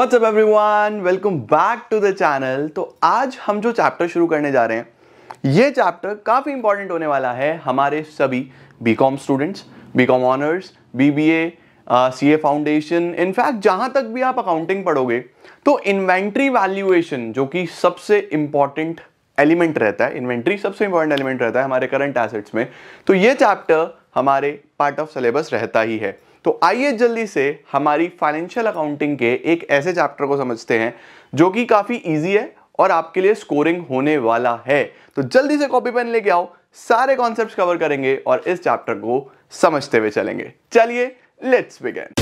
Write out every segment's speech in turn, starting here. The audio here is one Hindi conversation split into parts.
up everyone? Welcome back to the channel तो आज हम जो चैप्टर शुरू करने जा रहे हैं ये चैप्टर काफ़ी इंपॉर्टेंट होने वाला है हमारे सभी B com students B com honours B B A C A foundation in fact जहाँ तक भी आप अकाउंटिंग पढ़ोगे तो इन्वेंट्री वैल्यूएशन जो कि सबसे इंपॉर्टेंट एलिमेंट रहता है इन्वेंट्री सबसे इंपॉर्टेंट एलिमेंट रहता है हमारे करंट एसेट्स में तो ये चैप्टर हमारे पार्ट ऑफ सिलेबस रहता ही है तो आइए जल्दी से हमारी फाइनेंशियल अकाउंटिंग के एक ऐसे चैप्टर को समझते हैं जो कि काफ़ी ईजी है और आपके लिए स्कोरिंग होने वाला है तो जल्दी से कॉपी पेन लेके आओ सारे कॉन्सेप्ट कवर करेंगे और इस चैप्टर को समझते हुए चलेंगे चलिए लेट्स बिगेन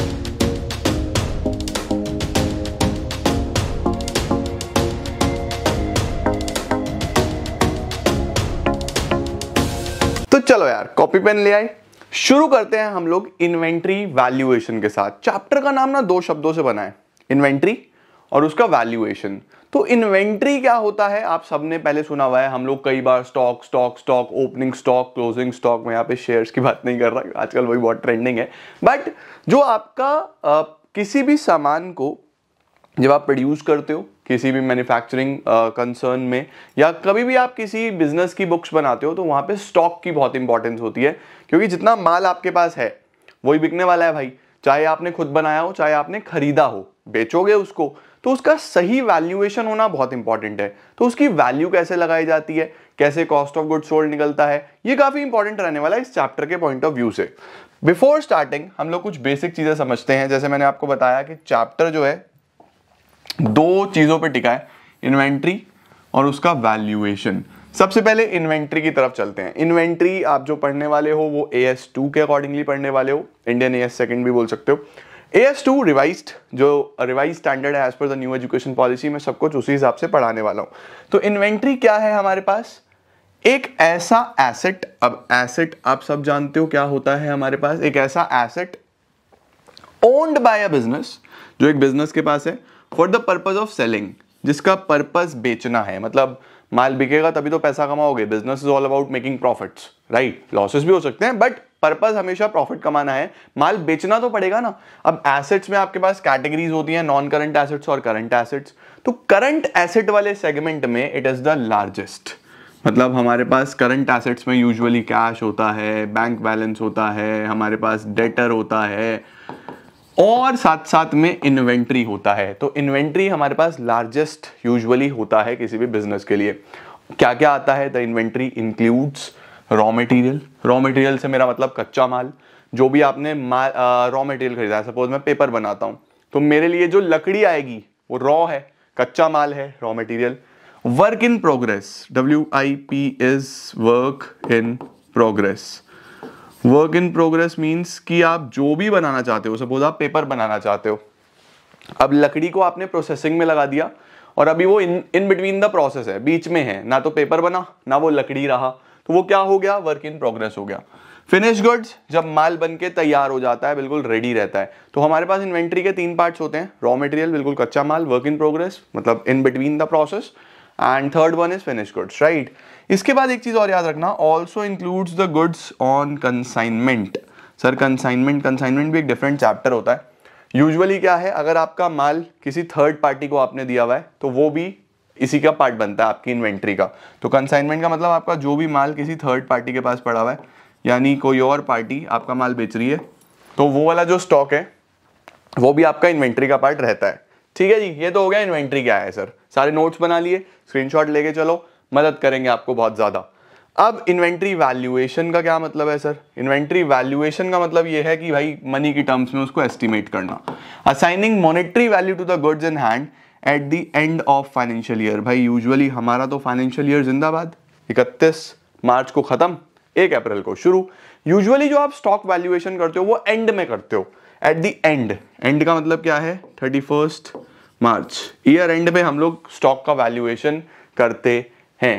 तो चलो यार कॉपी पेन ले आए शुरू करते हैं हम लोग इन्वेंट्री वैल्यूएशन के साथ चैप्टर का नाम ना दो शब्दों से बना है इन्वेंट्री और उसका वैल्यूएशन तो इन्वेंट्री क्या होता है आप सबने पहले सुना हुआ है हम लोग कई बार stock stock stock opening stock closing stock में यहाँ पे शेयर्स की बात नहीं कर रहा आजकल वही बहुत ट्रेंडिंग है बट जो आपका आ, किसी भी सामान को जब आप प्रोड्यूस करते हो किसी भी मैन्युफैक्चरिंग कंसर्न uh, में या कभी भी आप किसी बिजनेस की बुक्स बनाते हो तो वहाँ पे स्टॉक की बहुत इंपॉर्टेंस होती है क्योंकि जितना माल आपके पास है वही बिकने वाला है भाई चाहे आपने खुद बनाया हो चाहे आपने खरीदा हो बेचोगे उसको तो उसका सही वैल्यूएशन होना बहुत इंपॉर्टेंट है तो उसकी वैल्यू कैसे लगाई जाती है कैसे कॉस्ट ऑफ गुड सोल्ड निकलता है ये काफ़ी इंपॉर्टेंट रहने वाला है इस चैप्टर के पॉइंट ऑफ व्यू से बिफोर स्टार्टिंग हम लोग कुछ बेसिक चीज़ें समझते हैं जैसे मैंने आपको बताया कि चैप्टर जो है दो चीज़ों पे टिका है इन्वेंट्री और उसका वैल्यूएशन सबसे पहले इन्वेंट्री की तरफ चलते हैं इन्वेंट्री आप जो पढ़ने वाले हो वो ए एस टू के अकॉर्डिंगली पढ़ने वाले हो इंडियन ए एस सेकेंड भी बोल सकते हो ए एस टू रिवाइज जो रिवाइज स्टैंडर्ड है as per the new education policy में सब कुछ उसी हिसाब से पढ़ाने वाला हूँ तो इन्वेंट्री क्या है हमारे पास एक ऐसा एसेट अब एसेट आप सब जानते हो क्या होता है हमारे पास एक ऐसा asset owned by a business जो एक बिजनेस के पास है for the purpose of selling जिसका पर्पज बेचना है मतलब माल बिकेगा तभी तो पैसा कमाओगे business is all about making profits right losses भी हो सकते हैं बट पर्पज हमेशा प्रॉफिट कमाना है माल बेचना तो पड़ेगा ना अब एसेट्स में आपके पास कैटेगरीज होती हैं नॉन करंट एसेट्स और करंट एसेट्स तो करंट एसेट वाले सेगमेंट में इट इज़ द लार्जेस्ट मतलब हमारे पास करंट एसेट्स में यूजुअली कैश होता है बैंक बैलेंस होता है हमारे पास डेटर होता है और साथ साथ में इन्वेंट्री होता है तो इन्वेंट्री हमारे पास लार्जेस्ट यूजुअली होता है किसी भी बिजनेस के लिए क्या क्या आता है the inventory includes raw material raw material से मेरा मतलब कच्चा माल जो भी आपने रॉ मटेरियल खरीदा है सपोज मैं पेपर बनाता हूँ तो मेरे लिए जो लकड़ी आएगी वो रॉ है कच्चा माल है raw material work in progress W I P is work in progress work in progress means कि आप जो भी बनाना चाहते हो सपोज आप पेपर बनाना चाहते हो अब लकड़ी को आपने प्रोसेसिंग में लगा दिया और अभी वो in in between the process है बीच में है ना तो पेपर बना ना वो लकड़ी रहा तो वो क्या हो गया वर्क इन प्रोग्रेस हो गया फिनिश गुड्स जब माल बनके तैयार हो जाता है बिल्कुल रेडी रहता है तो हमारे पास इन्वेंट्री के तीन पार्ट्स होते हैं रॉ मटेरियल बिल्कुल कच्चा माल वर्क इन प्रोग्रेस मतलब in between the process and third one is finish goods right इसके बाद एक चीज़ और याद रखना also includes the goods on consignment sir consignment consignment भी एक डिफरेंट चैप्टर होता है यूजुअली क्या है अगर आपका माल किसी थर्ड पार्टी को आपने दिया हुआ है तो वो भी इसी का पार्ट बनता है आपकी इन्वेंट्री का तो कंसाइनमेंट का मतलब आपका जो भी माल किसी थर्ड पार्टी के पास पड़ा हुआ है यानी कोई और पार्टी आपका माल बेच रही है तो वो वाला जो स्टॉक है वो भी आपका इन्वेंट्री का पार्ट रहता है ठीक है जी ये तो हो गया इन्वेंट्री क्या है सर सारे नोट्स बना लिए स्क्रीनशॉट लेके चलो मदद करेंगे आपको बहुत ज़्यादा अब इन्वेंट्री वैल्यूएशन का क्या मतलब है सर इन्वेंट्री वैल्यूएशन का मतलब यह है कि भाई मनी की टर्म्स में उसको एस्टिमेट करना assigning monetary value to the goods in hand at the end of financial year भाई यूजुअली हमारा तो फाइनेंशियल ईयर जिंदाबाद इकतीस मार्च को ख़त्म एक अप्रैल को शुरू यूजुअली जो आप स्टॉक वैल्यूएशन करते हो वो एंड में करते हो एट द एंड एंड का मतलब क्या है thirty first March year end में हम लोग स्टॉक का वैल्यूएशन करते हैं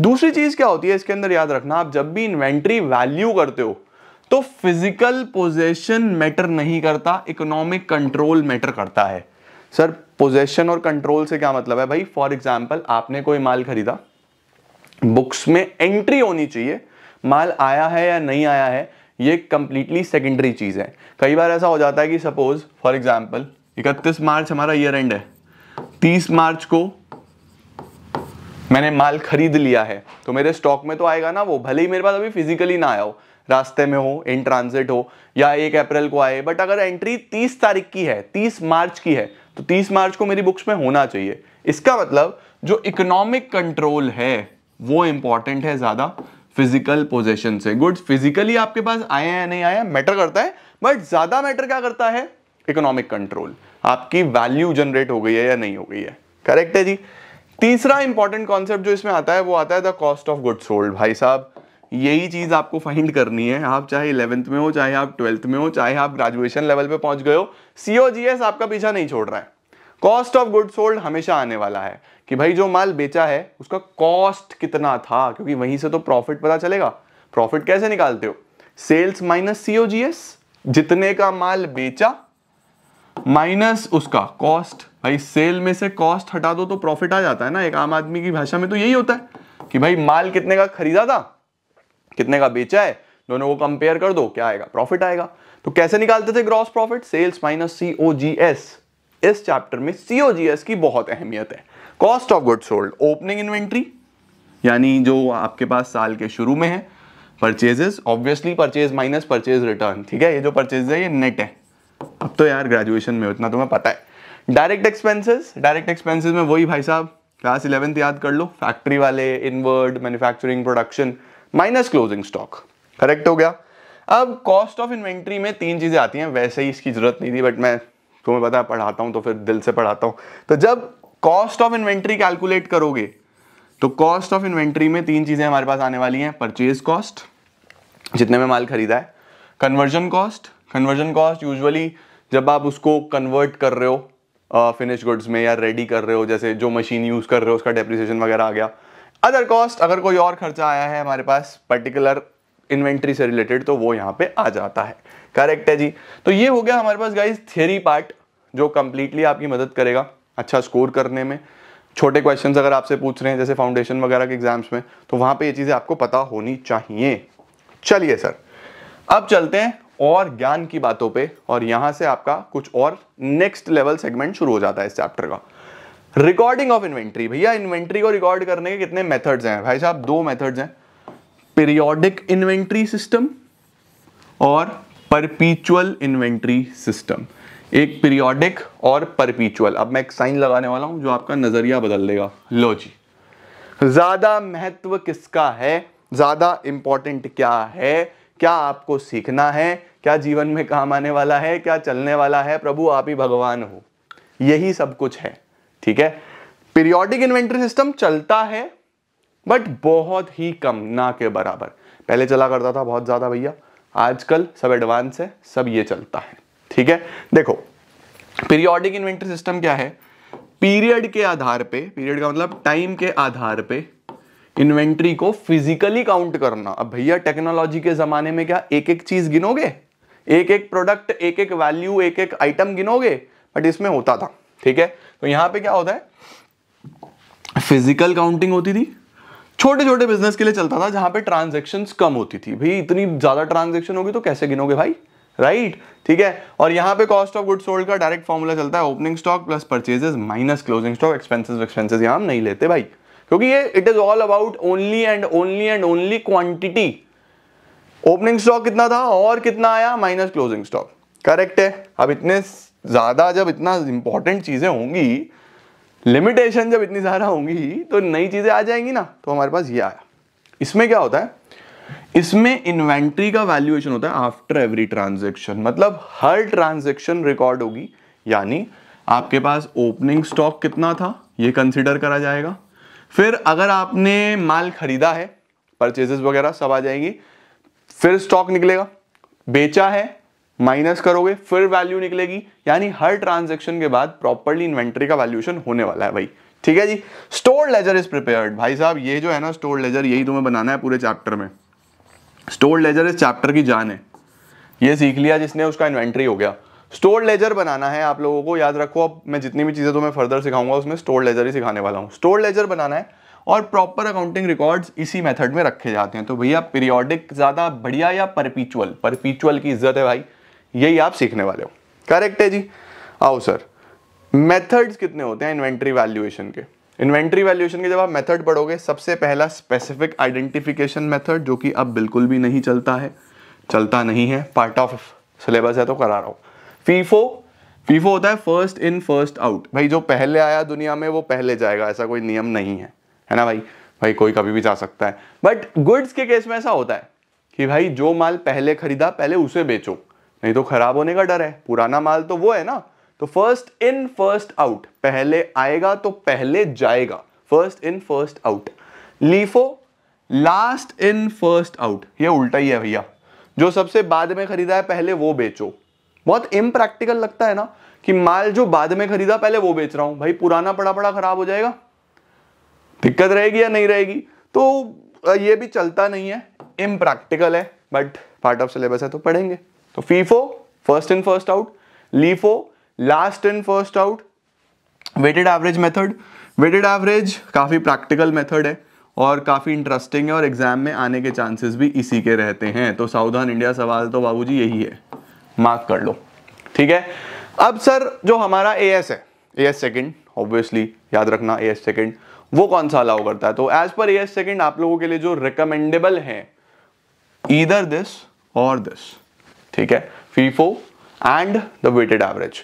दूसरी चीज क्या होती है इसके अंदर याद रखना आप जब भी इन्वेंट्री वैल्यू करते हो तो फिजिकल पोजेशन मैटर नहीं करता इकोनॉमिक कंट्रोल मैटर करता है सर पोजेशन और कंट्रोल से क्या मतलब है भाई फॉर एग्जाम्पल आपने कोई माल खरीदा बुक्स में एंट्री होनी चाहिए माल आया है या नहीं आया है ये कंप्लीटली सेकेंडरी चीज है कई बार ऐसा हो जाता है कि सपोज फॉर एग्जाम्पल इकतीस मार्च हमारा ईयर एंड है तीस मार्च को मैंने माल खरीद लिया है तो मेरे स्टॉक में तो आएगा ना वो भले ही मेरे पास अभी फिजिकली ना आया हो रास्ते में हो इन ट्रांजिट हो या एक अप्रैल को आए बट अगर एंट्री तीस तारीख की है तीस मार्च की है तो तीस मार्च को मेरी बुक्स में होना चाहिए इसका मतलब जो इकोनॉमिक कंट्रोल है वो इंपॉर्टेंट है ज़्यादा फिजिकल पोजिशन से गुड्स फिजिकली आपके पास आए या नहीं आए मैटर करता है बट ज़्यादा मैटर क्या करता है इकोनॉमिक कंट्रोल आपकी वैल्यू जनरेट हो गई है या नहीं हो गई है करेक्ट है जी तीसरा इंपॉर्टेंट कॉन्सेप्ट जो इसमें आता है वो आता है the cost of good sold भाई साहब यही चीज़ आपको फाइंड करनी है आप चाहे इलेवेंथ में हो चाहे आप ट्वेल्थ में हो चाहे आप ग्रेजुएशन लेवल पे पहुंच गए हो सीओजीएस आपका पीछा नहीं छोड़ रहा है कॉस्ट ऑफ गुड सोल्ड हमेशा आने वाला है कि भाई जो माल बेचा है उसका कॉस्ट कितना था क्योंकि वहीं से तो प्रॉफिट पता चलेगा प्रॉफिट कैसे निकालते हो सेल्स माइनस सीओजीएस जितने का माल बेचा माइनस उसका कॉस्ट भाई सेल में से कॉस्ट हटा दो तो प्रॉफिट आ जाता है ना एक आम आदमी की भाषा में तो यही होता है कि भाई माल कितने का खरीदा था कितने का बेचा है दोनों को कंपेयर कर दो क्या आएगा प्रॉफिट आएगा तो कैसे निकालते थे gross profit sales minus COGS इस चैप्टर में सीओजीएस की बहुत अहमियत है cost of good sold opening inventory यानी जो आपके पास साल के शुरू में है purchases obviously purchase minus purchase return ठीक है ये जो परचेज है ये नेट है अब तो यार ग्रेजुएशन में उतना तुम्हें पता है डायरेक्ट एक्सपेंसेस डायरेक्ट एक्सपेंसेस में वही भाई साहब क्लास इलेवेंथ याद कर लो फैक्ट्री वाले inward manufacturing production minus closing stock correct हो गया अब कॉस्ट ऑफ इन्वेंट्री में तीन चीज़ें आती हैं वैसे ही इसकी ज़रूरत नहीं थी बट मैं तुम्हें पता है पढ़ाता हूं तो फिर दिल से पढ़ाता हूं तो जब कॉस्ट ऑफ इन्वेंट्री कैलकुलेट करोगे तो कॉस्ट ऑफ इन्वेंट्री में तीन चीज़ें हमारे पास आने वाली हैं परचेज कॉस्ट जितने में माल खरीदा है conversion cost conversion cost usually जब आप उसको कन्वर्ट कर रहे हो फिनिश uh, गुड्स में या रेडी कर रहे हो जैसे जो मशीन यूज़ कर रहे हो उसका डेप्रिसिएशन वगैरह आ गया अदर कॉस्ट अगर कोई और खर्चा आया है हमारे पास पर्टिकुलर इन्वेंट्री से रिलेटेड तो वो यहाँ पे आ जाता है करेक्ट है जी तो ये हो गया हमारे पास गाइज थियरी पार्ट जो कम्प्लीटली आपकी मदद करेगा अच्छा स्कोर करने में छोटे क्वेश्चन अगर आपसे पूछ रहे हैं जैसे फाउंडेशन वगैरह के एग्जाम्स में तो वहाँ पर ये चीज़ें आपको पता होनी चाहिए चलिए सर अब चलते हैं और ज्ञान की बातों पे और यहां से आपका कुछ और नेक्स्ट लेवल सेगमेंट शुरू हो जाता है इस चैप्टर का रिकॉर्डिंग ऑफ इन्वेंट्री भैया इन्वेंट्री को रिकॉर्ड करने के कितने मेथड्स हैं भाई साहब दो मेथड्स हैं पीरियोडिक इन्वेंट्री सिस्टम और परपीचुअल इन्वेंट्री सिस्टम एक पीरियोडिक और परपीचुअल अब मैं एक साइन लगाने वाला हूं जो आपका नजरिया बदल देगा लो जी ज्यादा महत्व किसका है ज्यादा इंपॉर्टेंट क्या है क्या आपको सीखना है क्या जीवन में काम आने वाला है क्या चलने वाला है प्रभु आप ही भगवान हो यही सब कुछ है ठीक है पीरियोडिक इन्वेंट्री सिस्टम चलता है बट बहुत ही कम ना के बराबर पहले चला करता था बहुत ज़्यादा भैया आजकल सब एडवांस है सब ये चलता है ठीक है देखो पीरियोडिक इन्वेंट्री सिस्टम क्या है पीरियड के आधार पे पीरियड का मतलब टाइम के आधार पे इन्वेंट्री को फिजिकली काउंट करना अब भैया टेक्नोलॉजी के जमाने में क्या एक एक चीज गिनोगे एक एक प्रोडक्ट एक एक वैल्यू एक एक आइटम गिनोगे बट इसमें होता था ठीक है तो यहां पे क्या होता है फिजिकल काउंटिंग होती थी छोटे छोटे बिजनेस के लिए चलता था जहां पे ट्रांजेक्शन कम होती थी भाई इतनी ज्यादा ट्रांजेक्शन होगी तो कैसे गिनोगे भाई राइट ठीक है और यहाँ पे कॉस्ट ऑफ गुड सोल्ड का डायरेक्ट फॉर्मूला चलता है opening stock plus purchases minus closing stock expenses expenses यहाँ नहीं लेते भाई क्योंकि ये it is all about only and only and only quantity opening stock कितना था और कितना आया माइनस क्लोजिंग स्टॉक करेक्ट है अब इतने ज्यादा जब इतना इंपॉर्टेंट चीजें होंगी लिमिटेशन जब इतनी ज्यादा होंगी तो नई चीजें आ जाएंगी ना तो हमारे पास ये आया इसमें क्या होता है इसमें इन्वेंट्री का वैल्यूएशन होता है आफ्टर एवरी ट्रांजेक्शन मतलब हर ट्रांजेक्शन रिकॉर्ड होगी यानी आपके पास ओपनिंग स्टॉक कितना था ये कंसिडर करा जाएगा फिर अगर आपने माल खरीदा है परचेजेस वगैरह सब आ जाएंगी फिर स्टॉक निकलेगा बेचा है माइनस करोगे फिर वैल्यू निकलेगी यानी हर ट्रांजेक्शन के बाद प्रॉपरली इन्वेंट्री का वैल्यूशन होने वाला है भाई ठीक है जी स्टोर लेजर इज प्रिपेयर्ड भाई साहब ये जो है ना स्टोर लेजर यही तुम्हें बनाना है पूरे चैप्टर में स्टोर लेजर इस चैप्टर की जान है ये सीख लिया जिसने उसका इन्वेंट्री हो गया स्टोर लेजर बनाना है आप लोगों को याद रखो अब मैं जितनी भी चीज़ें तो मैं फर्दर सिखाऊंगा उसमें स्टोर लेजर ही सिखाने वाला हूँ स्टोर लेजर बनाना है और प्रॉपर अकाउंटिंग रिकॉर्ड्स इसी मेथड में रखे जाते हैं तो भैया पीरियोडिक ज़्यादा बढ़िया या परपीचुअल परपीचुअल की इज्जत है भाई यही आप सीखने वाले हो करेक्ट है जी आओ सर मेथड्स कितने होते हैं इन्वेंट्री वैल्यूएशन के इन्वेंट्री वैल्यूएशन के जब आप मेथड पढ़ोगे सबसे पहला स्पेसिफिक आइडेंटिफिकेशन मेथड जो कि अब बिल्कुल भी नहीं चलता है चलता नहीं है पार्ट ऑफ सिलेबस है तो करा रहा हूँ फीफो फीफो होता है फर्स्ट इन फर्स्ट आउट भाई जो पहले आया दुनिया में वो पहले जाएगा ऐसा कोई नियम नहीं है है ना भाई भाई कोई कभी भी जा सकता है बट गुड्स के केस में ऐसा होता है कि भाई जो माल पहले खरीदा पहले उसे बेचो नहीं तो खराब होने का डर है पुराना माल तो वो है ना तो फर्स्ट इन फर्स्ट आउट पहले आएगा तो पहले जाएगा first in first out LIFO last in first out ये उल्टा ही है भैया जो सबसे बाद में खरीदा है पहले वो बेचो बहुत इम्प्रैक्टिकल लगता है ना कि माल जो बाद में खरीदा पहले वो बेच रहा हूं भाई पुराना पड़ा पड़ा खराब हो जाएगा दिक्कत रहेगी या नहीं रहेगी तो ये भी चलता नहीं है इम्प्रैक्टिकल है बट पार्ट ऑफ सिलेबस है तो पढ़ेंगे तो FIFO first in first out LIFO last in first out weighted average method weighted average काफ़ी प्रैक्टिकल मेथड है और काफ़ी इंटरेस्टिंग है और एग्जाम में आने के चांसेस भी इसी के रहते हैं तो सावधान इंडिया सवाल तो बाबूजी यही है मार्क कर लो ठीक है अब सर जो हमारा ए एस है ए एस सेकेंड ऑब्वियसली याद रखना ए एस सेकेंड वो कौन सा अलाउ करता है तो as per A S second आप लोगों के लिए जो रिकमेंडेबल है इधर दिस और दिस ठीक है FIFO and the weighted average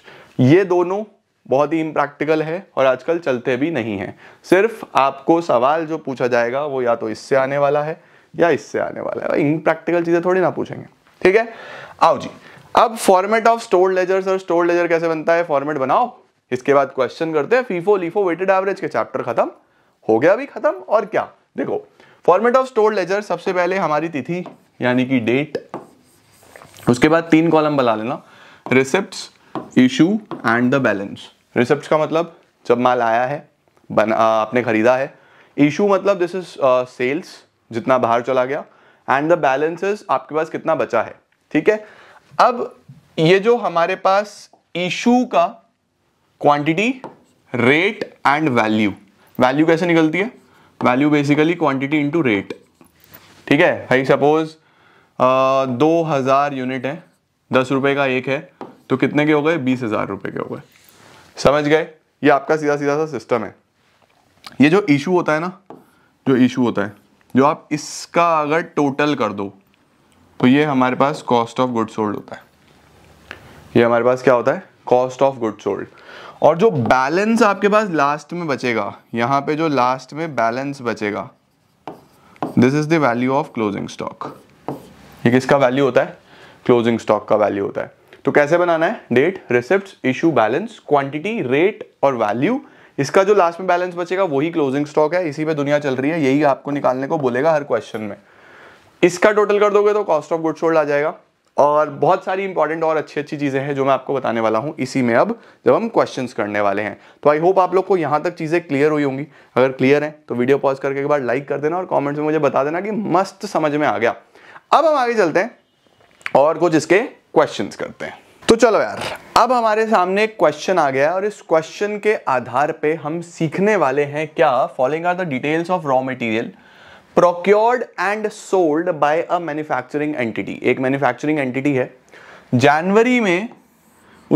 ये दोनों बहुत ही इम्प्रैक्टिकल है और आजकल चलते भी नहीं है सिर्फ आपको सवाल जो पूछा जाएगा वो या तो इससे आने वाला है या इससे आने वाला है इम्प्रैक्टिकल चीज़ें थोड़ी ना पूछेंगे ठीक है आओ जी अब format of store ledger sir store ledger कैसे बनता है फॉर्मेट बनाओ इसके बाद क्वेश्चन करते हैं फीफो लीफो वेटेड एवरेज के चैप्टर खत्म हो गया अभी खत्म और क्या देखो फॉर्मेट ऑफ स्टोर लेजर सबसे पहले हमारी तिथि यानी कि डेट उसके बाद तीन कॉलम बना लेना receipt issue and the balance receipt का मतलब जब माल आया है आपने खरीदा है इशू मतलब दिस इज सेल्स जितना बाहर चला गया एंड द बैलेंसेस आपके पास कितना बचा है ठीक है अब ये जो हमारे पास इशू का quantity rate and value value कैसे निकलती है value basically quantity into rate ठीक है भाई सपोज दो हज़ार यूनिट है दस रुपये का एक है तो कितने के हो गए बीस हज़ार रुपये के हो गए समझ गए ये आपका सीधा सीधा सा सिस्टम है ये जो इशू होता है ना जो इशू होता है जो आप इसका अगर टोटल कर दो तो ये हमारे पास कॉस्ट ऑफ गुड सोल्ड होता है ये हमारे पास क्या होता है कॉस्ट ऑफ गुड सोल्ड और जो बैलेंस आपके पास लास्ट में बचेगा यहां पे जो लास्ट में बैलेंस बचेगा this is the value of closing stock ये किसका वैल्यू होता है क्लोजिंग स्टॉक का वैल्यू होता है तो कैसे बनाना है date receipt issue balance quantity rate और वैल्यू इसका जो लास्ट में बैलेंस बचेगा वही क्लोजिंग स्टॉक है इसी पे दुनिया चल रही है यही आपको निकालने को बोलेगा हर क्वेश्चन में इसका टोटल कर दोगे तो कॉस्ट ऑफ गुड सोल्ड आ जाएगा और बहुत सारी इंपॉर्टेंट और अच्छी अच्छी चीज़ें हैं जो मैं आपको बताने वाला हूं इसी में अब जब हम क्वेश्चन करने वाले हैं तो आई होप आप लोग को यहां तक चीज़ें क्लियर हुई होंगी अगर क्लियर हैं तो वीडियो पॉज करके एक बार लाइक कर देना और कमेंट्स में मुझे बता देना कि मस्त समझ में आ गया अब हम आगे चलते हैं और कुछ इसके क्वेश्चन करते हैं तो चलो यार अब हमारे सामने एक क्वेश्चन आ गया है और इस क्वेश्चन के आधार पर हम सीखने वाले हैं क्या following are the details of raw material procured and sold by a manufacturing entity एक मैन्युफैक्चरिंग एंटिटी है जनवरी में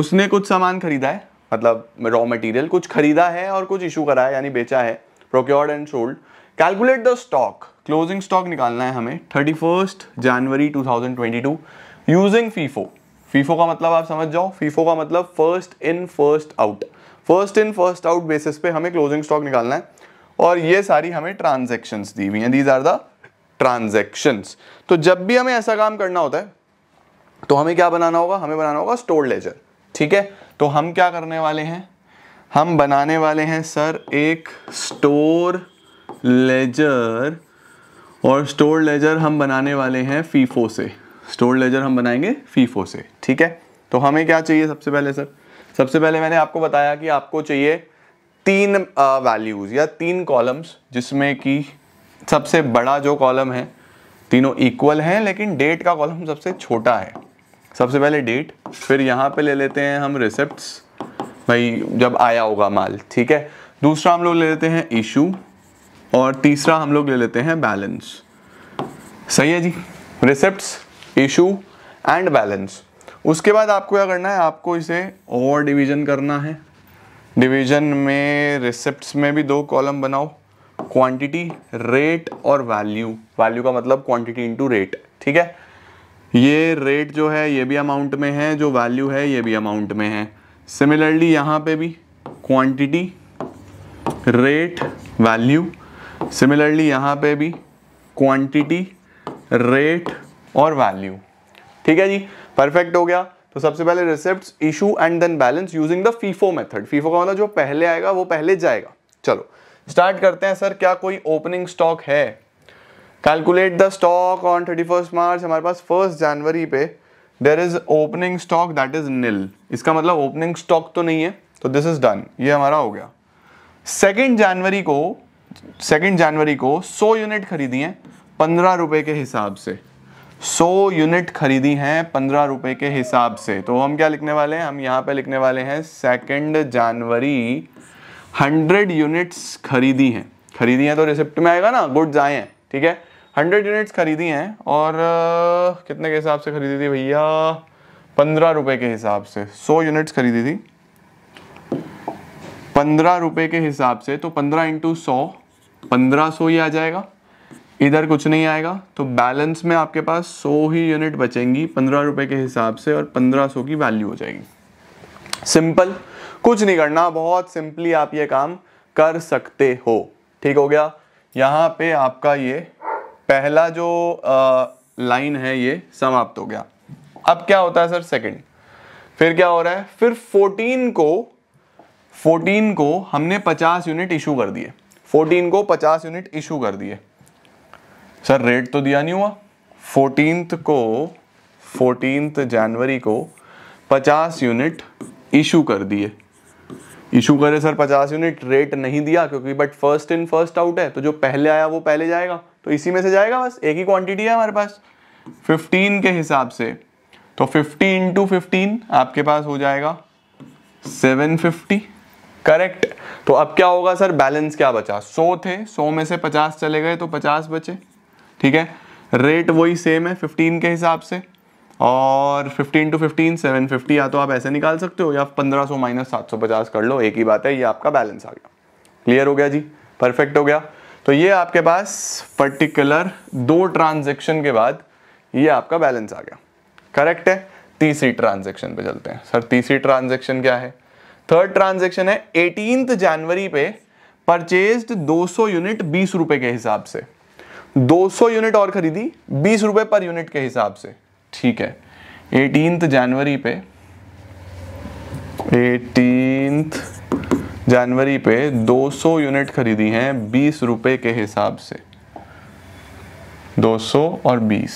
उसने कुछ सामान खरीदा है मतलब रॉ मटेरियल कुछ खरीदा है और कुछ इशू करा है यानी बेचा है procured and sold calculate the stock closing stock निकालना है हमें thirty first January two thousand twenty two using FIFO FIFO का मतलब आप समझ जाओ फीफो का मतलब first in first out first in first out basis पे हमें क्लोजिंग स्टॉक निकालना है और ये सारी हमें ट्रांजेक्शन दी हुई हैं दीज आर द ट्रांजेक्शन तो जब भी हमें ऐसा काम करना होता है तो हमें क्या बनाना होगा हमें बनाना होगा स्टोर लेजर ठीक है तो हम क्या करने वाले हैं हम बनाने वाले हैं सर एक स्टोर लेजर और स्टोर लेजर हम बनाने वाले हैं फीफो से स्टोर लेजर हम बनाएंगे फीफो से ठीक है तो हमें क्या चाहिए सबसे पहले सर सबसे पहले मैंने आपको बताया कि आपको चाहिए तीन वैल्यूज़ या तीन कॉलम्स जिसमें कि सबसे बड़ा जो कॉलम है तीनों इक्वल हैं लेकिन डेट का कॉलम सबसे छोटा है सबसे पहले डेट फिर यहाँ पे ले लेते हैं हम रिसिप्ट्स भाई जब आया होगा माल ठीक है दूसरा हम लोग ले लेते हैं इशू और तीसरा हम लोग ले लेते हैं बैलेंस सही है जी रिसिप्ट्स इशू एंड बैलेंस उसके बाद आपको क्या करना है आपको इसे ओवर डिवीजन करना है डिवीजन में रिसिप्ट में भी दो कॉलम बनाओ क्वांटिटी रेट और वैल्यू वैल्यू का मतलब क्वांटिटी इनटू रेट ठीक है ये रेट जो है ये भी अमाउंट में है जो वैल्यू है ये भी अमाउंट में है सिमिलरली यहाँ पे भी क्वांटिटी रेट वैल्यू सिमिलरली यहाँ पे भी क्वांटिटी रेट और वैल्यू ठीक है जी परफेक्ट हो गया तो सबसे पहले receipt issue and then balance using the FIFO method FIFO का मतलब जो पहले आएगा वो पहले जाएगा चलो स्टार्ट करते हैं सर क्या कोई ओपनिंग स्टॉक है calculate the stock on thirty first March हमारे पास फर्स्ट जनवरी पे there is opening stock that is nil इसका मतलब ओपनिंग स्टॉक तो नहीं है तो दिस इज डन ये हमारा हो गया सेकेंड जनवरी को सेकेंड जनवरी को सौ यूनिट खरीदी हैं पंद्रह रुपए के हिसाब से 100 यूनिट खरीदी हैं पंद्रह रुपए के हिसाब से तो हम क्या लिखने वाले हैं हम यहाँ पे लिखने वाले हैं सेकेंड जनवरी हंड्रेड यूनिट्स खरीदी हैं खरीदी हैं तो रिसिप्ट में आएगा ना गुड्स आए हैं ठीक है हंड्रेड यूनिट्स खरीदी हैं और कितने के हिसाब से खरीदी थी भैया पंद्रह रुपए के हिसाब से सौ यूनिट्स खरीदी थी पंद्रह रुपए के हिसाब से तो पंद्रह इंटू सौ पंद्रह सौ ही आ जाएगा इधर कुछ नहीं आएगा तो बैलेंस में आपके पास सौ ही यूनिट बचेंगी पंद्रह रुपए के हिसाब से और पंद्रह सौ की वैल्यू हो जाएगी सिंपल कुछ नहीं करना बहुत सिंपली आप ये काम कर सकते हो ठीक हो गया यहाँ पे आपका ये पहला जो लाइन है ये समाप्त हो गया अब क्या होता है सर सेकंड फिर क्या हो रहा है फिर 14 को 14 को हमने 50 यूनिट इशू कर दिए 14 को 50 यूनिट इशू कर दिए सर रेट तो दिया नहीं हुआ फोर्टीनथ को फोर्टीनथ जनवरी को 50 यूनिट इशू कर दिए इशू करे सर 50 यूनिट रेट नहीं दिया क्योंकि but first in first out है तो जो पहले आया वो पहले जाएगा तो इसी में से जाएगा बस एक ही क्वांटिटी है हमारे पास 15 के हिसाब से तो 50 इंटू फिफ्टीन आपके पास हो जाएगा 750 करेक्ट तो अब क्या होगा सर बैलेंस क्या बचा 100 थे 100 में से 50 चले गए तो 50 बचे ठीक है रेट वही सेम है फिफ्टीन के हिसाब से और 15 टू 15 750 या तो आप ऐसे निकाल सकते हो या 1500 माइनस पचास कर लो एक ही बात है ये आपका बैलेंस आ गया क्लियर हो गया जी परफेक्ट हो गया तो ये आपके पास पर्टिकुलर दो ट्रांजेक्शन के बाद ये आपका बैलेंस आ गया करेक्ट है तीसरी ट्रांजेक्शन पे चलते हैं सर तीसरी ट्रांजेक्शन क्या है थर्ड ट्रांजेक्शन है एटीन जनवरी पे परचेज 200 यूनिट बीस रुपए के हिसाब से 200 यूनिट और खरीदी बीस रुपए पर यूनिट के हिसाब से ठीक है एटीन जनवरी पे एटीन जनवरी पे 200 यूनिट खरीदी हैं बीस रुपए के हिसाब से 200 और 20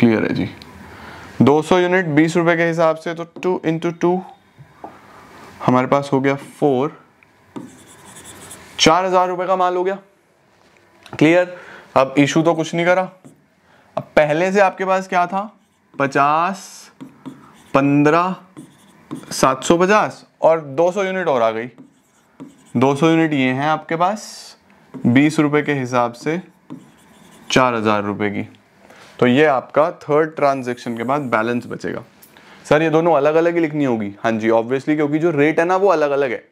क्लियर है जी 200 यूनिट बीस रुपए के हिसाब से तो टू इंटू टू हमारे पास हो गया फोर चार हज़ार रुपए का माल हो गया क्लियर अब इशू तो कुछ नहीं करा अब पहले से आपके पास क्या था पचास पंद्रह सात सौ पचास और दो सौ यूनिट और आ गई दो सौ यूनिट ये हैं आपके पास बीस रुपए के हिसाब से चार हज़ार रुपये की तो ये आपका थर्ड ट्रांजेक्शन के बाद बैलेंस बचेगा सर ये दोनों अलग अलग ही लिखनी होगी हाँ जी ऑब्वियसली क्योंकि जो रेट है ना वो अलग अलग है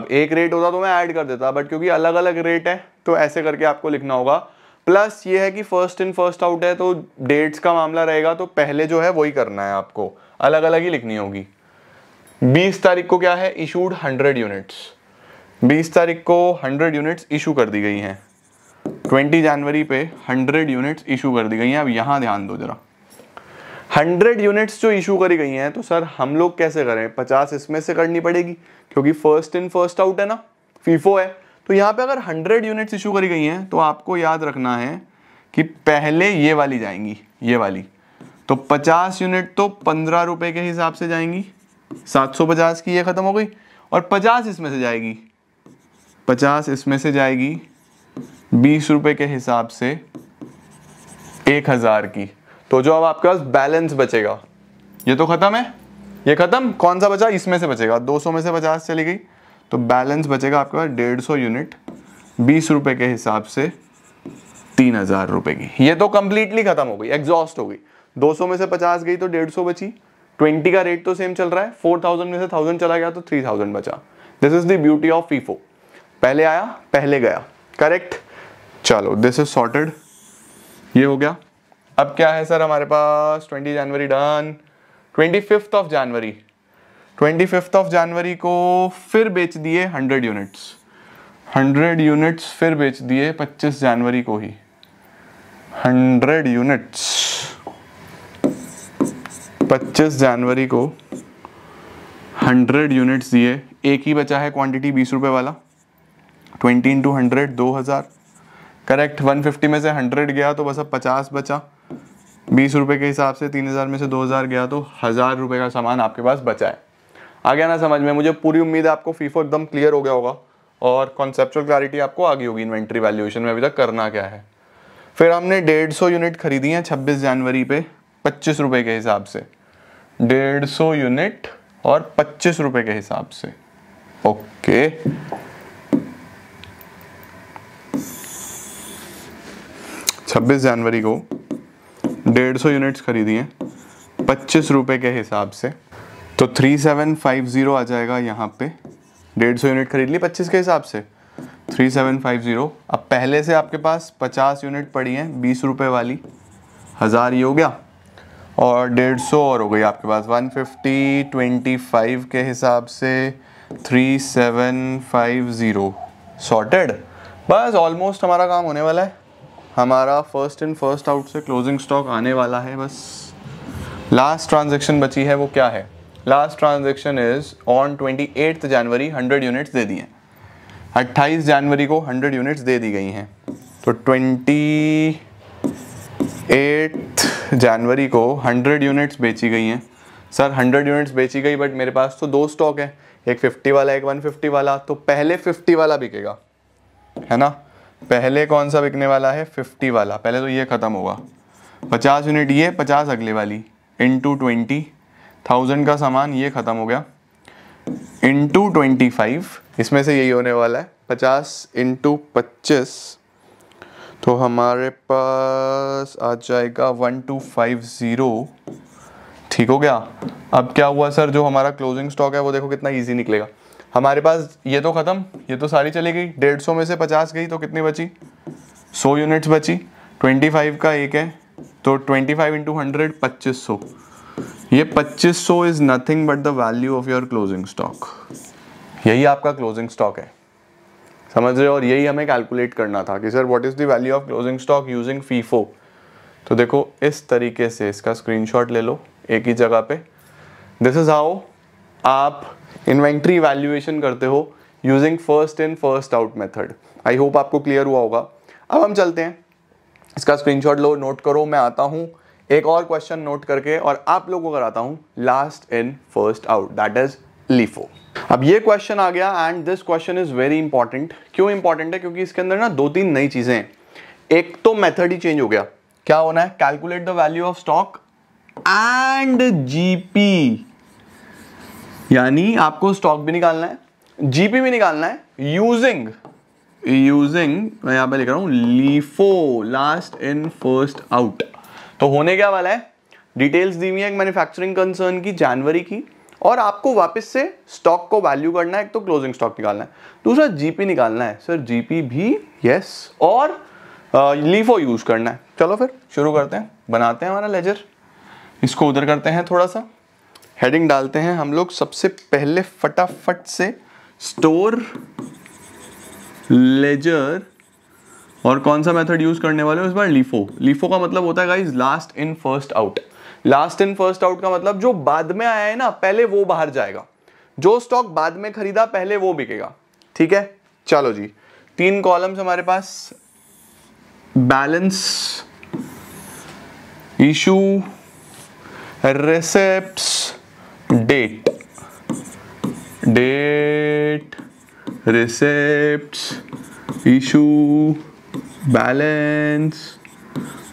अब एक रेट होता तो मैं ऐड कर देता बट क्योंकि अलग अलग रेट है तो ऐसे करके आपको लिखना होगा प्लस ये है कि फर्स्ट इन फर्स्ट आउट है तो डेट्स का मामला रहेगा तो पहले जो है वही करना है आपको अलग अलग ही लिखनी होगी बीस तारीख को क्या है इशूड हंड्रेड यूनिट्स बीस तारीख को हंड्रेड यूनिट्स इशू कर दी गई हैं ट्वेंटी जनवरी पे हंड्रेड यूनिट्स इशू कर दी गई हैं अब यहाँ ध्यान दो जरा हंड्रेड यूनिट्स जो इशू करी गई हैं तो सर हम लोग कैसे करें पचास इसमें से करनी पड़ेगी क्योंकि फर्स्ट इन फर्स्ट आउट है ना फीफो है तो यहाँ पे अगर 100 यूनिट्स इशू करी गई हैं तो आपको याद रखना है कि पहले ये वाली जाएंगी ये वाली तो 50 यूनिट तो पंद्रह रुपये के हिसाब से जाएंगी 750 की ये ख़त्म हो गई और 50 इसमें से जाएगी 50 इसमें से जाएगी बीस रुपये के हिसाब से एक हज़ार की तो जो अब आपके पास बैलेंस बचेगा ये तो ख़त्म है ये ख़त्म कौन सा बचा इसमें से बचेगा 200 में से 50 चली गई तो बैलेंस बचेगा आपके पास डेढ़ सौ यूनिट बीस रुपए के हिसाब से तीन हज़ार रुपए की ये तो कंप्लीटली ख़त्म हो गई एग्जॉस्ट हो गई दो सौ में से पचास गई तो डेढ़ सौ बची ट्वेंटी का रेट तो सेम चल रहा है फोर थाउजेंड में से थाउजेंड चला गया तो थ्री थाउजेंड बचा this is the beauty of FIFO पहले आया पहले गया करेक्ट चलो दिस इज सॉर्टेड ये हो गया अब क्या है सर हमारे पास twenty January done twenty fifth of January twenty fifth of January को फिर बेच दिए हंड्रेड यूनिट्स हंड्रेड यूनिट्स फिर बेच दिए पच्चीस जनवरी को ही हंड्रेड यूनिट्स पच्चीस जनवरी को हंड्रेड यूनिट्स दिए एक ही बचा है क्वांटिटी बीस रुपए वाला ट्वेंटी इंटू हंड्रेड दो हज़ार करेक्ट वन फिफ्टी में से हंड्रेड गया तो बस अब पचास बचा बीस रुपए के हिसाब से तीन हज़ार में से दो हज़ार गया तो हज़ार रुपए का सामान आपके पास बचा है आ गया ना समझ में मुझे पूरी उम्मीद है आपको फीफो एकदम क्लियर हो गया होगा और कॉन्सेप्चुअल क्लैरिटी आपको आ गई होगी इन्वेंट्री वैल्यूएशन में अभी तक करना क्या है फिर हमने डेढ़ सौ यूनिट खरीदी हैं छब्बीस जनवरी पे पच्चीस रुपये के हिसाब से डेढ़ सौ यूनिट और पच्चीस रुपये के हिसाब से ओके छब्बीस जनवरी को डेढ़ सौ यूनिट्स खरीदी हैं पच्चीस रुपये के हिसाब से तो थ्री सेवन फाइव ज़ीरो आ जाएगा यहाँ पे डेढ़ सौ यूनिट खरीद ली पच्चीस के हिसाब से थ्री सेवन फाइव ज़ीरो अब पहले से आपके पास पचास यूनिट पड़ी हैं बीस रुपये वाली हज़ार ये हो गया और डेढ़ सौ और हो गई आपके पास वन फिफ्टी ट्वेंटी फाइव के हिसाब से three seven five zero sorted बस ऑलमोस्ट हमारा काम होने वाला है हमारा फर्स्ट इन फर्स्ट आउट से क्लोजिंग स्टॉक आने वाला है बस लास्ट ट्रांजेक्शन बची है वो क्या है last transaction is on twenty eighth January hundred units दे दी हैं अट्ठाईस जनवरी को हंड्रेड यूनिट्स दे दी गई हैं तो ट्वेंटी एट्थ जनवरी को हंड्रेड यूनिट्स बेची गई हैं सर हंड्रेड यूनिट्स बेची गई बट मेरे पास तो दो स्टॉक है एक फिफ्टी वाला एक वन फिफ्टी वाला तो पहले फिफ्टी वाला बिकेगा है ना पहले कौन सा बिकने वाला है फिफ्टी वाला पहले तो ये ख़त्म होगा पचास यूनिट ये पचास अगले वाली इंटू ट्वेंटी थाउजेंड का सामान ये ख़त्म हो गया इंटू ट्वेंटी फाइव इसमें से यही होने वाला है पचास इंटू पच्चीस तो हमारे पास आ जाएगा वन टू फाइव ज़ीरो ठीक हो गया अब क्या हुआ सर जो हमारा क्लोजिंग स्टॉक है वो देखो कितना इजी निकलेगा हमारे पास ये तो ख़त्म ये तो सारी चली गई डेढ़ सौ में से पचास गई तो कितनी बची सौ यूनिट्स बची ट्वेंटी फाइव का एक है तो ट्वेंटी फाइव इंटू हंड्रेड पच्चीस सौ ये 2500 is nothing but the value of your closing stock यही आपका क्लोजिंग स्टॉक है समझ रहे हो और यही हमें कैलकुलेट करना था कि sir what is the value of closing stock using FIFO तो देखो इस तरीके से इसका स्क्रीनशॉट ले लो एक ही जगह पे दिस इज हाउ आप इन्वेंट्री वैल्यूएशन करते हो using first in first out method I hope आपको क्लियर हुआ होगा अब हम चलते हैं इसका स्क्रीनशॉट लो नोट करो मैं आता हूँ एक और क्वेश्चन नोट करके और आप लोगों को कराता हूं last in first out that is LIFO अब ये क्वेश्चन आ गया and this question is very important क्यों इंपॉर्टेंट है क्योंकि इसके अंदर ना दो तीन नई चीजें हैं एक तो मेथड ही चेंज हो गया क्या होना है calculate the value of stock and GP यानी आपको स्टॉक भी निकालना है जीपी भी निकालना है यूजिंग यूजिंग मैं यहां पे लिख रहा हूं LIFO last in first out तो होने क्या वाला है डिटेल्स दी हुई है एक मैन्युफैक्चरिंग कंसर्न की जनवरी की और आपको वापस से स्टॉक को वैल्यू करना है एक तो क्लोजिंग स्टॉक निकालना है दूसरा जीपी निकालना है सर जीपी भी यस और लीफो यूज e करना है चलो फिर शुरू करते हैं बनाते हैं हमारा लेजर इसको उधर करते हैं थोड़ा सा हेडिंग डालते हैं हम लोग सबसे पहले फटाफट से स्टोर लेजर और कौन सा मेथड यूज़ करने वाले हो इस बार लीफो लीफो का मतलब होता है guys last in first out last in first out का मतलब जो बाद में आया है ना पहले वो बाहर जाएगा जो स्टॉक बाद में खरीदा पहले वो बिकेगा ठीक है चलो जी तीन कॉलम्स हमारे पास balance issue receipt date date receipt issue balance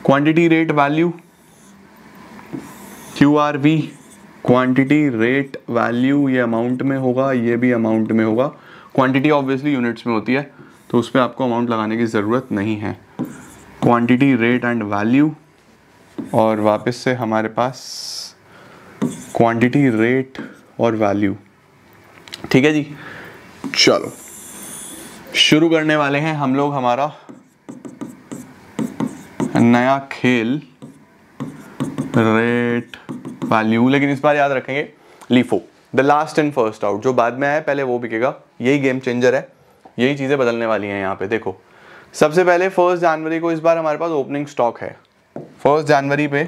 quantity rate value Q R V quantity rate value ये अमाउंट में होगा ये भी अमाउंट में होगा क्वांटिटी ऑब्वियसली यूनिट्स में होती है तो उस पर आपको अमाउंट लगाने की ज़रूरत नहीं है क्वांटिटी रेट एंड वैल्यू और वापस से हमारे पास क्वांटिटी रेट और वैल्यू ठीक है जी चलो शुरू करने वाले हैं हम लोग हमारा नया खेल रेट वैल्यू लेकिन इस बार याद रखेंगे LIFO the last and first out जो बाद में आया पहले वो बिकेगा यही गेम चेंजर है यही चीज़ें बदलने वाली हैं यहाँ पे देखो सबसे पहले फर्स्ट जनवरी को इस बार हमारे पास ओपनिंग स्टॉक है फर्स्ट जनवरी पे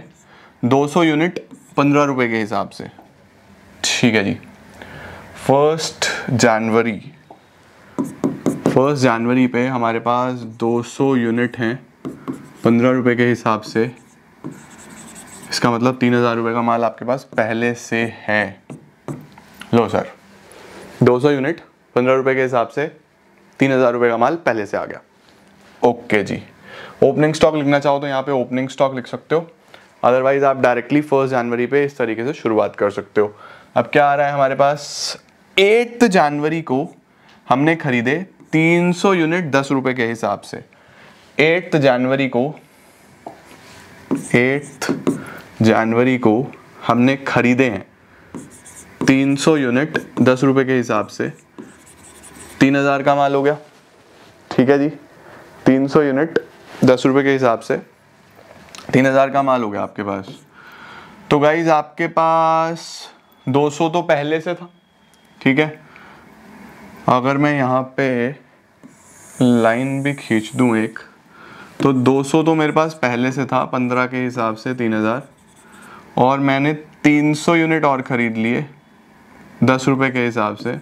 200 यूनिट पंद्रह रुपये के हिसाब से ठीक है जी फर्स्ट जनवरी फर्स्ट जनवरी पे हमारे पास 200 यूनिट हैं पंद्रह रुपये के हिसाब से इसका मतलब तीन हज़ार रुपये का माल आपके पास पहले से है लो सर दो सौ यूनिट पंद्रह रुपये के हिसाब से तीन हज़ार रुपये का माल पहले से आ गया ओके जी ओपनिंग स्टॉक लिखना चाहो तो यहाँ पे ओपनिंग स्टॉक लिख सकते हो अदरवाइज आप डायरेक्टली फर्स्ट जनवरी पे इस तरीके से शुरुआत कर सकते हो अब क्या आ रहा है हमारे पास एट्थ जनवरी को हमने खरीदे सौ यूनिट दस रुपए के हिसाब से एट्थ जनवरी को एट्थ जनवरी को हमने खरीदे हैं 300 यूनिट दस रुपये के हिसाब से तीन हज़ार का माल हो गया ठीक है जी 300 यूनिट दस रुपये के हिसाब से तीन हज़ार का माल हो गया आपके पास तो गाइज आपके पास 200 तो पहले से था ठीक है अगर मैं यहाँ पे लाइन भी खींच दूँ एक तो 200 तो मेरे पास पहले से था 15 के हिसाब से 3000 और मैंने 300 यूनिट और ख़रीद लिए दस रुपये के हिसाब से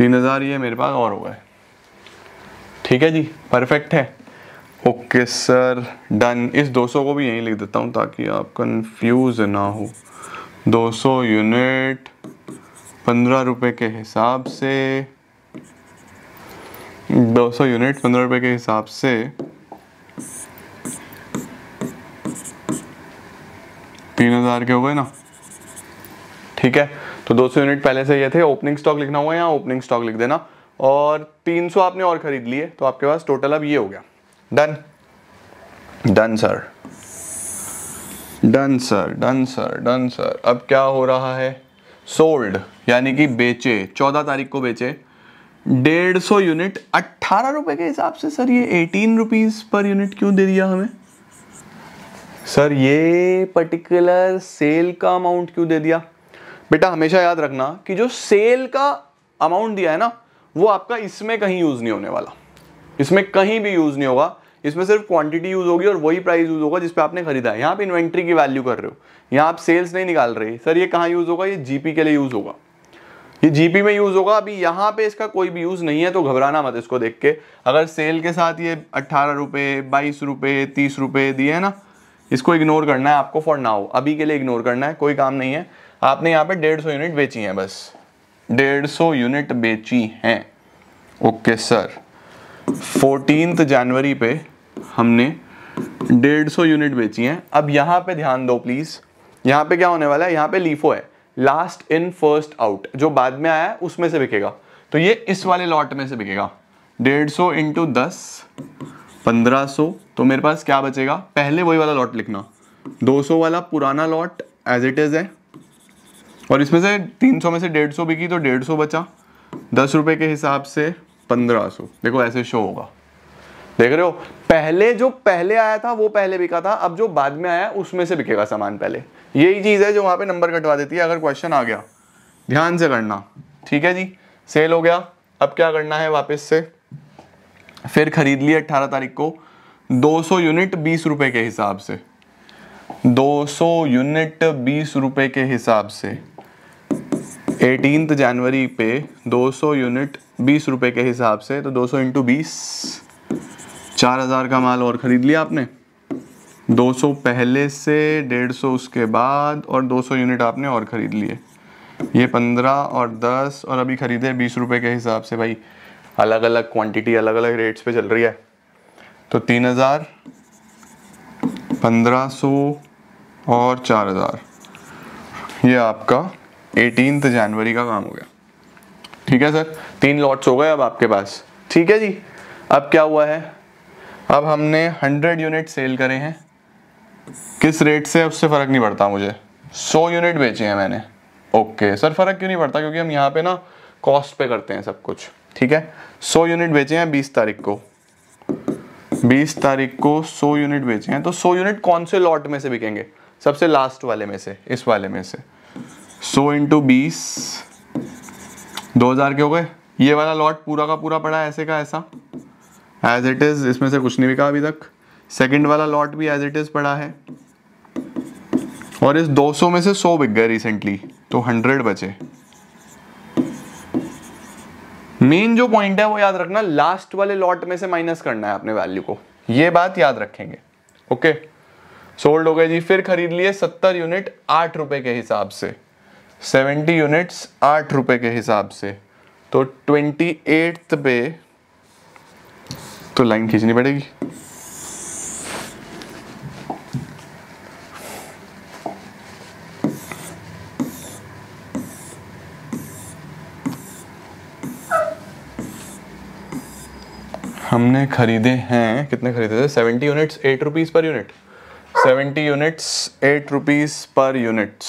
3000 ये मेरे पास और हो गए ठीक है जी परफेक्ट है ओके सर डन इस 200 को भी यहीं लिख देता हूँ ताकि आप कन्फ्यूज़ ना हो 200 यूनिट पंद्रह रुपये के हिसाब से 200 यूनिट पंद्रह रुपये के हिसाब से तीन हज़ार के हो गए ना ठीक है तो 200 यूनिट पहले से ये थे ओपनिंग स्टॉक लिखना हुआ है यहाँ ओपनिंग स्टॉक लिख देना और 300 आपने और ख़रीद लिए तो आपके पास टोटल अब ये हो गया done done sir done sir done sir done sir अब क्या हो रहा है सोल्ड यानी कि बेचे चौदह तारीख को बेचे डेढ़ सौ यूनिट अट्ठारह रुपए के हिसाब से सर ये एटीन रुपीज़ पर यूनिट क्यों दे दिया हमें सर ये पर्टिकुलर सेल का अमाउंट क्यों दे दिया बेटा हमेशा याद रखना कि जो सेल का अमाउंट दिया है ना वो आपका इसमें कहीं यूज़ नहीं होने वाला इसमें कहीं भी यूज़ नहीं होगा इसमें सिर्फ क्वांटिटी यूज़ होगी और वही प्राइस यूज़ होगा जिसपे आपने खरीदा है यहाँ पे इन्वेंट्री की वैल्यू कर रहे हो यहाँ आप सेल्स नहीं निकाल रहे सर ये कहाँ यूज़ होगा ये जीपी के लिए यूज़ होगा ये जीपी में यूज़ होगा अभी यहाँ पे इसका कोई भी यूज़ नहीं है तो घबराना मत इसको देख के अगर सेल के साथ ये अट्ठारह रुपये बाईस रुपये तीस रुपये दिए है ना इसको इग्नोर करना है आपको फॉर नाउ अभी के लिए इग्नोर करना है कोई काम नहीं है आपने यहाँ पे डेढ़ सौ यूनिट बेची हैं बस डेढ़ सौ यूनिट बेची हैं ओके सर फोर्टीन जनवरी पे हमने डेढ़ सौ यूनिट बेची हैं अब यहाँ पे ध्यान दो प्लीज़ यहाँ पे क्या होने वाला है यहाँ पे लीफो है लास्ट इन फर्स्ट आउट जो बाद में आया है उसमें से बिकेगा तो ये इस वाले लॉट में से बिकेगा डेढ़ सौ इंटू दस पंद्रह सौ तो मेरे पास क्या बचेगा पहले वही वाला लॉट लिखना 200 वाला पुराना लॉट एज इट इज़ है और इसमें से 300 में से 150 बिकी तो 150 बचा दस रुपये के हिसाब से 1500 देखो ऐसे शो होगा देख रहे हो पहले जो पहले आया था वो पहले बिका था अब जो बाद में आया उसमें से बिकेगा सामान पहले यही चीज़ है जो वहाँ पर नंबर कटवा देती है अगर क्वेश्चन आ गया ध्यान से करना ठीक है जी सेल हो गया अब क्या करना है वापस से फिर खरीद लिया अट्ठारह तारीख को 200 यूनिट बीस रुपए के हिसाब से 200 यूनिट बीस रुपए के हिसाब से एटीनथ जनवरी पे 200 यूनिट बीस रुपए के हिसाब से तो 200 सौ इंटू बीस चार हज़ार का माल और ख़रीद लिया आपने 200 पहले से 150 उसके बाद और 200 यूनिट आपने और ख़रीद लिए ये 15 और 10 और अभी ख़रीदे बीस रुपए के हिसाब से भाई अलग अलग क्वांटिटी अलग अलग रेट्स पे चल रही है तो तीन हज़ार पंद्रह सौ और चार हज़ार ये आपका एटीन जनवरी का काम हो गया ठीक है सर तीन लॉट्स हो गए अब आपके पास ठीक है जी अब क्या हुआ है अब हमने हंड्रेड यूनिट सेल करे हैं किस रेट से उससे फ़र्क नहीं पड़ता मुझे सौ यूनिट बेचे हैं मैंने ओके सर फ़र्क क्यों नहीं पड़ता क्योंकि हम यहाँ पे ना कॉस्ट पे करते हैं सब कुछ ठीक है सौ यूनिट बेचे हैं बीस तारीख को बीस तारीख को सो यूनिट बेचे हैं तो सो यूनिट कौन से लॉट में से बिकेंगे सबसे लास्ट वाले में से इस वाले में से सौ इंटू बीस दो हज़ार के हो गए ये वाला लॉट पूरा का पूरा पड़ा ऐसे का ऐसा एज इट इज़ इसमें से कुछ नहीं बिका अभी तक सेकंड वाला लॉट भी एज इट इज़ पड़ा है और इस 200 में से 100 बिक गए रिसेंटली तो 100 बचे मेन जो पॉइंट है वो याद रखना लास्ट वाले लॉट में से माइनस करना है अपने वैल्यू को ये बात याद रखेंगे ओके सोल्ड हो गए जी फिर खरीद लिए सत्तर यूनिट आठ रुपए के हिसाब से सेवेंटी यूनिट्स आठ रुपए के हिसाब से तो ट्वेंटी एट्थ पे तो लाइन खींचनी पड़ेगी हमने खरीदे हैं कितने खरीदे थे seventy units at rupees per unit seventy units at rupees per units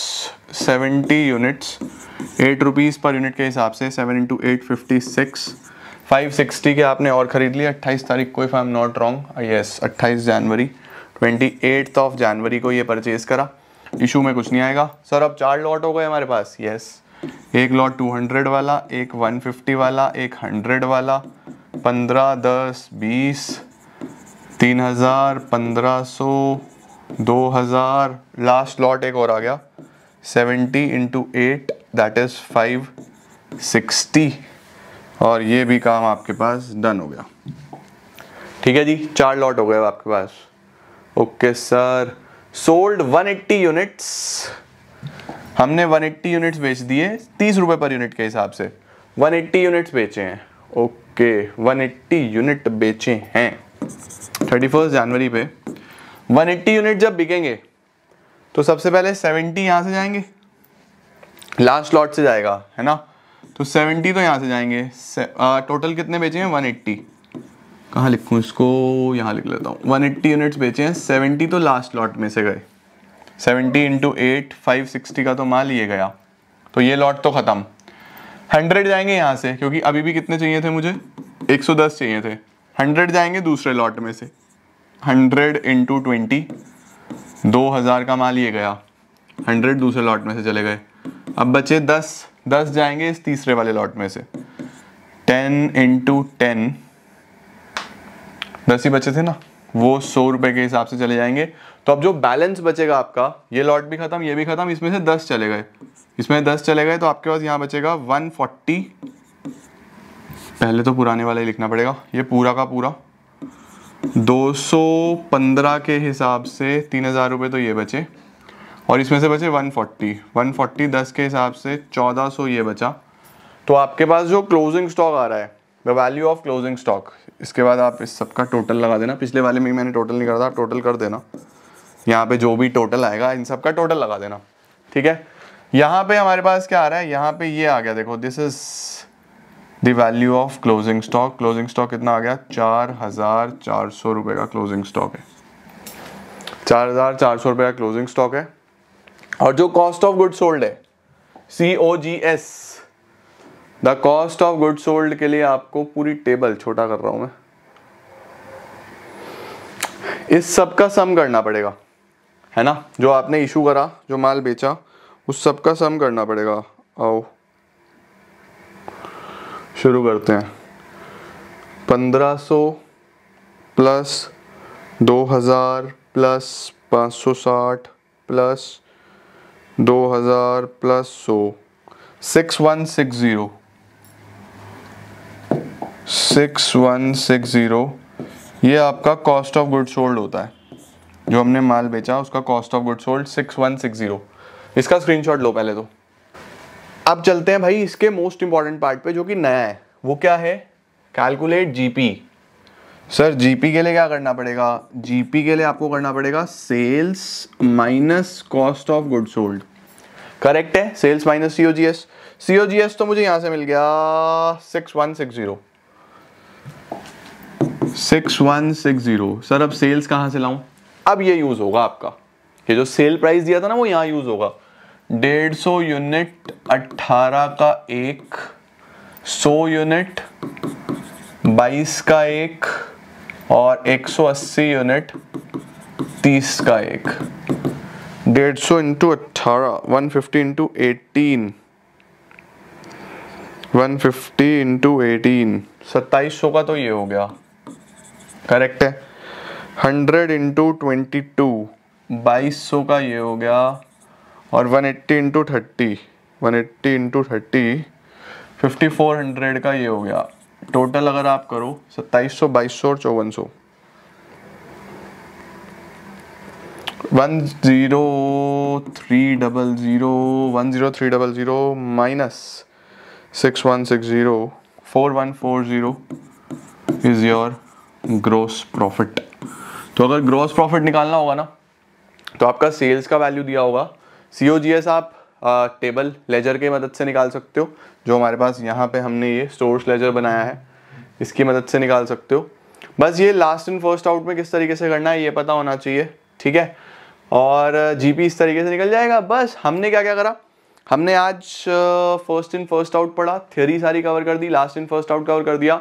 seventy units at rupees per unit के हिसाब से seven into eight fifty six five sixty के आपने और ख़रीद लिया अट्ठाईस तारीख को if I am not wrong yes अट्ठाईस जनवरी ट्वेंटी एट ऑफ जनवरी को ये परचेज़ करा इशू में कुछ नहीं आएगा सर अब चार लॉट हो गए हमारे पास यस एक लॉट टू हंड्रेड वाला एक वन फिफ्टी वाला एक हंड्रेड वाला पंद्रह दस बीस तीन हज़ार पंद्रह सौ दो हज़ार लास्ट लॉट एक और आ गया seventy into eight that is five sixty और ये भी काम आपके पास डन हो गया ठीक है जी चार लॉट हो गए आपके पास ओके सर सोल्ड 180 यूनिट्स हमने 180 यूनिट्स बेच दिए तीस रुपए पर यूनिट के हिसाब से 180 यूनिट्स बेचे हैं ओके 180 यूनिट बेचे हैं थर्टी फर्स्ट जनवरी पे 180 यूनिट जब बिकेंगे तो सबसे पहले 70 यहाँ से जाएंगे लास्ट लॉट से जाएगा है ना तो 70 तो यहाँ से जाएंगे आ, टोटल कितने बेचे हैं 180 कहाँ लिखूँ इसको यहाँ लिख लेता हूँ 180 यूनिट्स बेचे हैं 70 तो लास्ट लॉट में से गए 70 इंटू एट फाइव का तो माल ये गया तो ये लॉट तो ख़त्म हंड्रेड जाएंगे यहाँ से क्योंकि अभी भी कितने चाहिए थे मुझे 110 चाहिए थे हंड्रेड जाएंगे दूसरे लॉट में से हंड्रेड इंटू ट्वेंटी दो हज़ार का माल ये गया हंड्रेड दूसरे लॉट में से चले गए अब बचे दस दस जाएंगे इस तीसरे वाले लॉट में से टेन इंटू टेन दस ही बचे थे ना वो सौ रुपये के हिसाब से चले जाएंगे तो अब जो बैलेंस बचेगा आपका ये लॉट भी ख़त्म ये भी ख़त्म इसमें से दस चले गए इसमें दस चले गए तो आपके पास यहाँ बचेगा वन फोर्टी पहले तो पुराने वाले लिखना पड़ेगा ये पूरा का पूरा 215 के हिसाब से तीन हज़ार रुपये तो ये बचे और इसमें से बचे 140 140 10 के हिसाब से 1400 ये बचा तो आपके पास जो क्लोजिंग स्टॉक आ रहा है the value of closing stock इसके बाद आप इस सबका टोटल लगा देना पिछले वाले में मैंने टोटल नहीं करा था आप टोटल कर देना यहाँ पे जो भी टोटल आएगा इन सब का टोटल लगा देना ठीक है यहाँ पे हमारे पास क्या आ रहा है यहां पे ये आ गया देखो this is the value of closing stock closing stock कितना आ गया चार हजार चार सौ रुपए का क्लोजिंग स्टॉक है चार हजार चार सौ रुपए का क्लोजिंग स्टॉक है और जो कॉस्ट ऑफ गुड सोल्ड है C O G S the cost of good sold के लिए आपको पूरी टेबल छोटा कर रहा हूं मैं इस सब का सम करना पड़ेगा है ना जो आपने इशू करा जो माल बेचा उस सब का सम करना पड़ेगा आओ शुरू करते हैं पंद्रह सौ प्लस दो हज़ार प्लस पाँच सौ साठ प्लस दो हज़ार प्लस सौ six one six zero six one six zero ये आपका कॉस्ट ऑफ गुड सोल्ड होता है जो हमने माल बेचा उसका cost of good sold six one six zero इसका स्क्रीनशॉट लो पहले तो अब चलते हैं भाई इसके मोस्ट इंपॉर्टेंट पार्ट पे जो कि नया है वो क्या है कैलकुलेट जीपी सर जीपी के लिए क्या करना पड़ेगा जीपी के लिए आपको करना पड़ेगा sales minus cost of good sold correct है sales minus COGS COGS G S G S तो मुझे यहां से मिल गया six one six zero six one six zero sir अब सेल्स कहां से लाऊं अब ये यूज़ होगा आपका ये जो सेल प्राइस दिया था ना वो यहां यूज़ होगा डेढ़ सौ यूनिट अट्ठारह का एक सौ यूनिट बाईस का एक और एक सौ अस्सी यूनिट तीस का एक डेढ़ सौ इंटू अट्ठारह one fifty into eighteen one fifty into eighteen सत्ताईस सौ का तो ये हो गया करेक्ट है हंड्रेड इंटू ट्वेंटी टू बाईस सौ का ये हो गया और 180 eighty into thirty one eighty into thirty fifty four hundred का ये हो गया टोटल अगर आप करो सत्ताईस सौ बाईस सौ और चौवन सौ one zero three double zero one zero three double zero minus six one six zero four one four zero is your gross profit तो अगर ग्रोस प्रॉफिट निकालना होगा ना तो आपका सेल्स का वैल्यू दिया होगा सी ओ जी एस आप आ, टेबल लेजर की मदद से निकाल सकते हो जो हमारे पास यहाँ पे हमने ये स्टोर्स लेजर बनाया है इसकी मदद से निकाल सकते हो बस ये लास्ट इन फर्स्ट आउट में किस तरीके से करना है ये पता होना चाहिए ठीक है और जीपी इस तरीके से निकल जाएगा बस हमने क्या क्या करा हमने आज फर्स्ट इन फर्स्ट आउट पढ़ा थ्योरी सारी कवर कर दी last in first out cover कर दिया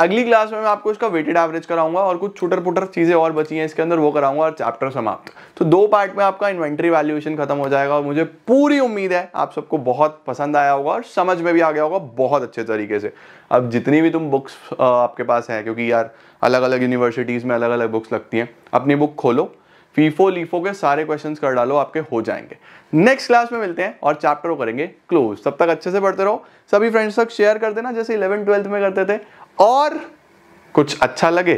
अगली क्लास में मैं आपको इसका वेटेड एवरेज कराऊंगा और कुछ छुटर पुटर चीज़ें और बची हैं इसके अंदर वो कराऊंगा और चैप्टर समाप्त तो दो पार्ट में आपका इन्वेंट्री वैल्यूएशन खत्म हो जाएगा और मुझे पूरी उम्मीद है आप सबको बहुत पसंद आया होगा और समझ में भी आ गया होगा बहुत अच्छे तरीके से अब जितनी भी तुम बुक्स आपके पास है क्योंकि यार अलग अलग यूनिवर्सिटीज़ में अलग अलग बुक्स लगती हैं अपनी बुक खोलो फीफो लीफो के सारे क्वेश्चन कर डालो आपके हो जाएंगे नेक्स्ट क्लास में मिलते हैं और चैप्टर करेंगे क्लोज तब तक अच्छे से पढ़ते रहो सभी फ्रेंड्स तक शेयर कर देना जैसे इलेवन ट्वेल्थ में करते थे और कुछ अच्छा लगे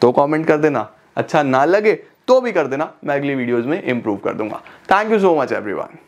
तो कमेंट कर देना अच्छा ना लगे तो भी कर देना मैं अगली वीडियोस में इंप्रूव कर दूंगा thank you so much everyone